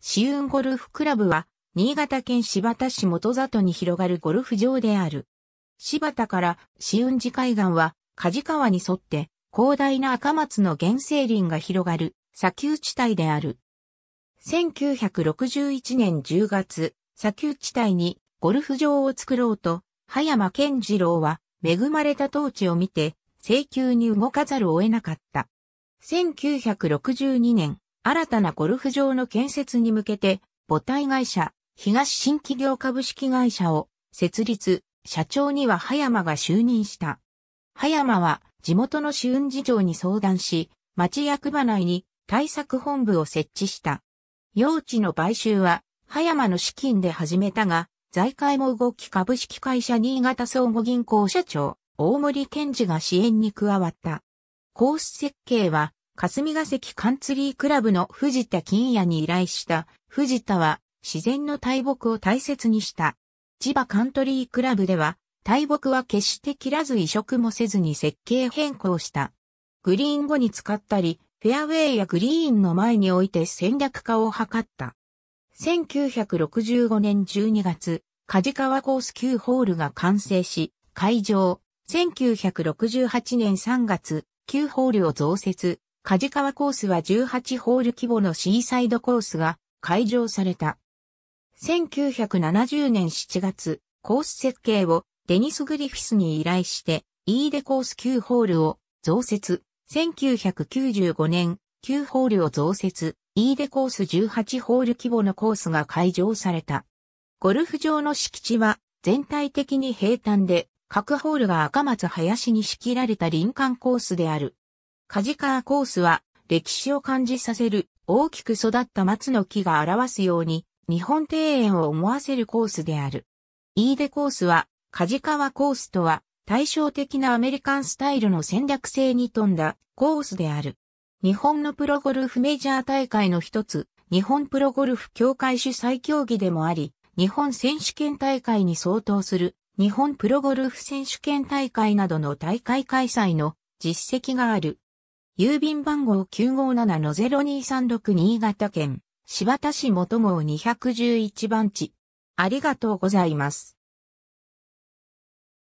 シウンゴルフクラブは、新潟県柴田市元里に広がるゴルフ場である。柴田からシウン寺海岸は、梶川に沿って、広大な赤松の原生林が広がる砂丘地帯である。1961年10月、砂丘地帯にゴルフ場を作ろうと、葉山健次郎は恵まれた当地を見て、請求に動かざるを得なかった。1962年、新たなゴルフ場の建設に向けて、母体会社、東新企業株式会社を設立、社長には葉山が就任した。葉山は地元の市運事情に相談し、町役場内に対策本部を設置した。用地の買収は、葉山の資金で始めたが、財界も動き株式会社新潟総合銀行社長、大森健二が支援に加わった。コース設計は、霞ヶ関カンツリークラブの藤田金也に依頼した藤田は自然の大木を大切にした。千葉カントリークラブでは大木は決して切らず移植もせずに設計変更した。グリーン後に使ったり、フェアウェイやグリーンの前において戦略化を図った。1965年12月、梶川コース9ホールが完成し、会場、1968年3月、9ホールを増設、梶川コースは18ホール規模のシーサイドコースが開場された。1970年7月、コース設計をデニス・グリフィスに依頼して、イーデコース9ホールを増設。1995年、9ホールを増設。イーデコース18ホール規模のコースが開場された。ゴルフ場の敷地は全体的に平坦で、各ホールが赤松林に仕切られた林間コースである。梶川コースは歴史を感じさせる大きく育った松の木が表すように日本庭園を思わせるコースである。イーデコースは梶川コースとは対照的なアメリカンスタイルの戦略性に富んだコースである。日本のプロゴルフメジャー大会の一つ、日本プロゴルフ協会主催競技でもあり、日本選手権大会に相当する日本プロゴルフ選手権大会などの大会開催の実績がある郵便番号957-0236新潟県、柴田市元号211番地。ありがとうございます。